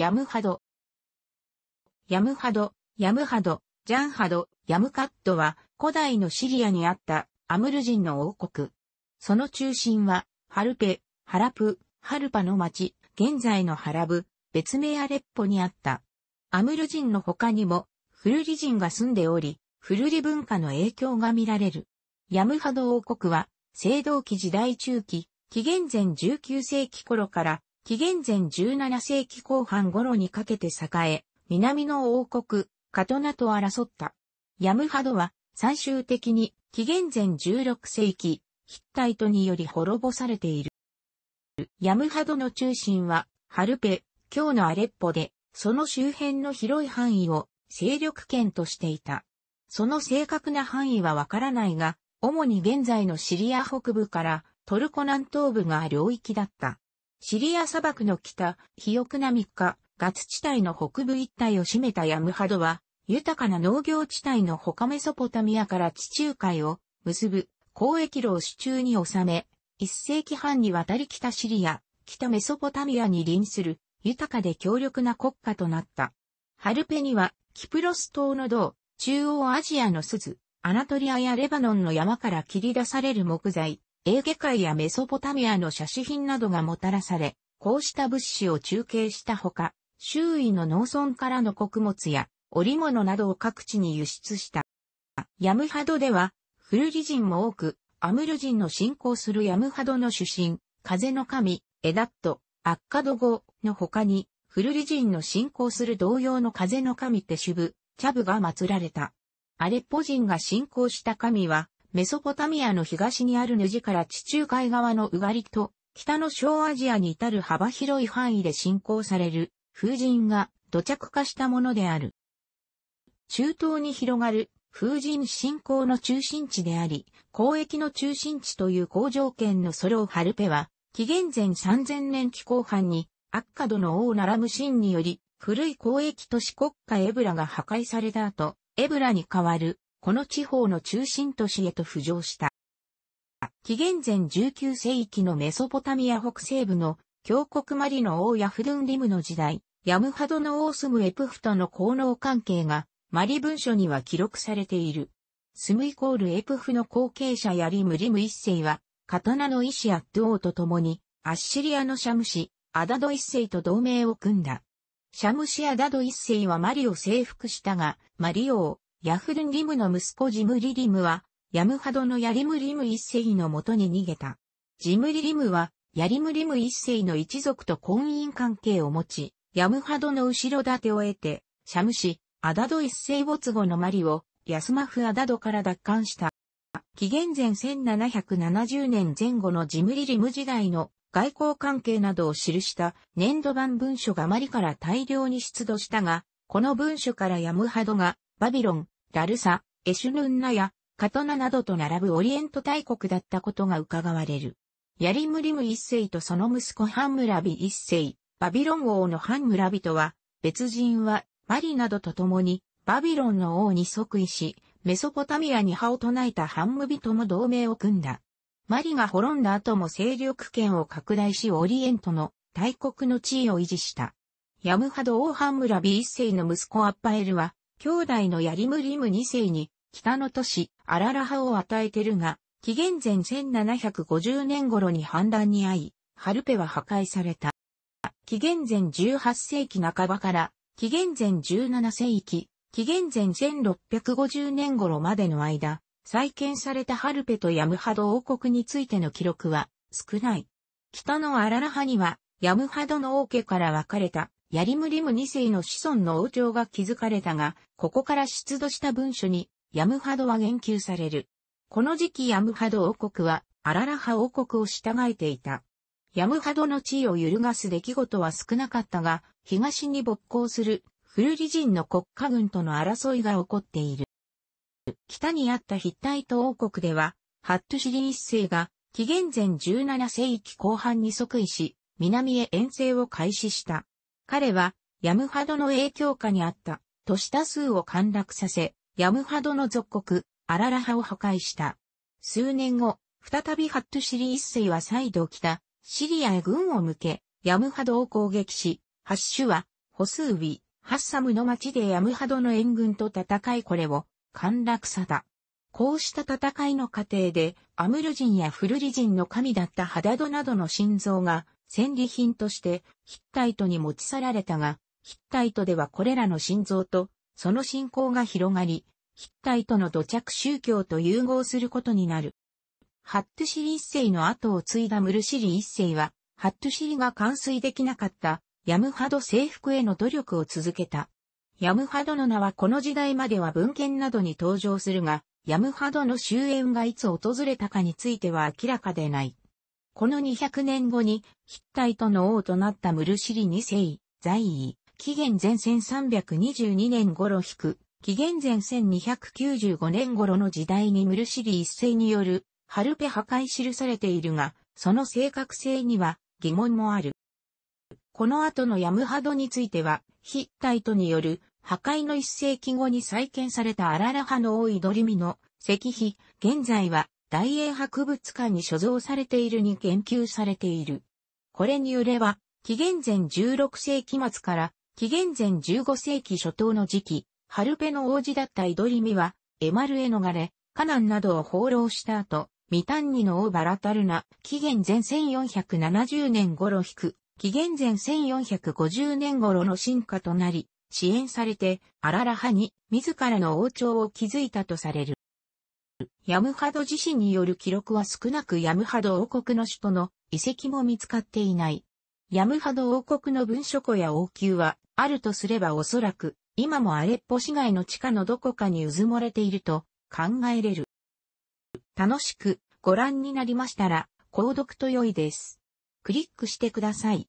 ヤムハド。ヤムハド、ヤムハド、ジャンハド、ヤムカットは古代のシリアにあったアムル人の王国。その中心はハルペ、ハラプ、ハルパの町、現在のハラブ、別名アレッポにあった。アムル人の他にもフルリ人が住んでおり、フルリ文化の影響が見られる。ヤムハド王国は、青銅器時代中期、紀元前19世紀頃から紀元前17世紀後半頃にかけて栄え、南の王国、カトナと争った。ヤムハドは最終的に紀元前16世紀、ヒッタイトにより滅ぼされている。ヤムハドの中心はハルペ、今日のアレッポで、その周辺の広い範囲を勢力圏としていた。その正確な範囲はわからないが、主に現在のシリア北部からトルコ南東部が領域だった。シリア砂漠の北、肥沃な三日、ガツ地帯の北部一帯を占めたヤムハドは、豊かな農業地帯の他メソポタミアから地中海を結ぶ交易路を手中に収め、一世紀半にわたり北シリア、北メソポタミアに臨する豊かで強力な国家となった。ハルペには、キプロス島の銅、中央アジアの鈴、アナトリアやレバノンの山から切り出される木材、エーゲ海やメソポタミアの写真品などがもたらされ、こうした物資を中継したほか、周囲の農村からの穀物や織物などを各地に輸出した。ヤムハドでは、フルリ人も多く、アムル人の信仰するヤムハドの主神、風の神、エダット、アッカド語の他に、フルリ人の信仰する同様の風の神テシュブ、チャブが祀られた。アレッポ人が信仰した神は、メソポタミアの東にあるヌジから地中海側のウガリと、北の小アジアに至る幅広い範囲で信仰される風神が土着化したものである。中東に広がる風神信仰の中心地であり、交易の中心地という好条件のソロハルペは、紀元前3000年期後半に、アッカドの王ナラムシンにより、古い交易都市国家エブラが破壊された後、エブラに代わるこの地方の中心都市へと浮上した。紀元前19世紀のメソポタミア北西部の峡谷マリの王やフドゥンリムの時代、ヤムハドの王スムエプフとの効能関係がマリ文書には記録されている。スムイコールエプフの後継者やリムリム一世は、刀のイシアッド王と共に、アッシリアのシャムシ、アダド一世と同盟を組んだ。シャムシアダド一世はマリを征服したが、マリ王、ヤフルンリムの息子ジムリリムは、ヤムハドのヤリムリム一世のもとに逃げた。ジムリリムは、ヤリムリム一世の一族と婚姻関係を持ち、ヤムハドの後ろ盾を得て、シャムシ、アダド一世没後のマリを、ヤスマフアダドから奪還した。紀元前1770年前後のジムリリム時代の外交関係などを記した年度版文書がマリから大量に出土したが、この文書からヤムハドがバビロン、ラルサ、エシュヌンナや、カトナなどと並ぶオリエント大国だったことが伺われる。ヤリムリム一世とその息子ハンムラビ一世、バビロン王のハンムラビとは、別人は、マリなどと共に、バビロンの王に即位し、メソポタミアに派を唱えたハンムビとも同盟を組んだ。マリが滅んだ後も勢力圏を拡大しオリエントの大国の地位を維持した。ヤムハド王ハンムラビ一世の息子アッパエルは、兄弟のヤリムリム2世に、北の都市、アララハを与えてるが、紀元前1750年頃に反乱に遭い、ハルペは破壊された。紀元前18世紀半ばから、紀元前17世紀、紀元前1650年頃までの間、再建されたハルペとヤムハド王国についての記録は少ない。北のアララハには、ヤムハドの王家から分かれたヤリムリム2世の子孫の王朝が築かれたが、ここから出土した文書に、ヤムハドは言及される。この時期ヤムハド王国は、アララハ王国を従えていた。ヤムハドの地位を揺るがす出来事は少なかったが、東に勃興するフルリ人の国家軍との争いが起こっている。北にあったヒッタイト王国では、ハットシリ一世が、紀元前17世紀後半に即位し、南へ遠征を開始した。彼は、ヤムハドの影響下にあった、都市多数を陥落させ、ヤムハドの属国、アララハを破壊した。数年後、再びハットシリ一世は再度た、シリアへ軍を向け、ヤムハドを攻撃し、ハッシュは、ホスーウィ、ハッサムの町でヤムハドの援軍と戦いこれを、陥落さだ。こうした戦いの過程で、アムル人やフルリ人の神だったハダドなどの心臓が、戦利品としてヒッタイトに持ち去られたが、ヒッタイトではこれらの心臓とその信仰が広がり、ヒッタイトの土着宗教と融合することになる。ハットシリ一世の後を継いだムルシリ一世は、ハットシリが完遂できなかったヤムハド征服への努力を続けた。ヤムハドの名はこの時代までは文献などに登場するが、ヤムハドの終焉がいつ訪れたかについては明らかでない。この200年後に、ヒッタイトの王となったムルシリ2世、在位、紀元前1322年頃引く、紀元前1295年頃の時代にムルシリ一世による、ハルペ破壊記されているが、その正確性には疑問もある。この後のヤムハドについては、ヒッタイトによる破壊の一世紀後に再建されたアララ派の多いドリミの石碑、現在は大英博物館に所蔵されているに研究されている。これによれば、紀元前16世紀末から紀元前15世紀初頭の時期、ハルペの王子だったイドリミは、エマルへ逃れ、カナンなどを放浪した後、ミタンニの王バラタルナ、紀元前1470年頃引く、紀元前1450年頃の進化となり、支援されて、アララハに自らの王朝を築いたとされる。ヤムハド自身による記録は少なくヤムハド王国の首都の遺跡も見つかっていない。ヤムハド王国の文書庫や王宮はあるとすればおそらく今もアレッポ市街の地下のどこかにうずもれていると考えれる。楽しくご覧になりましたら購読と良いです。クリックしてください。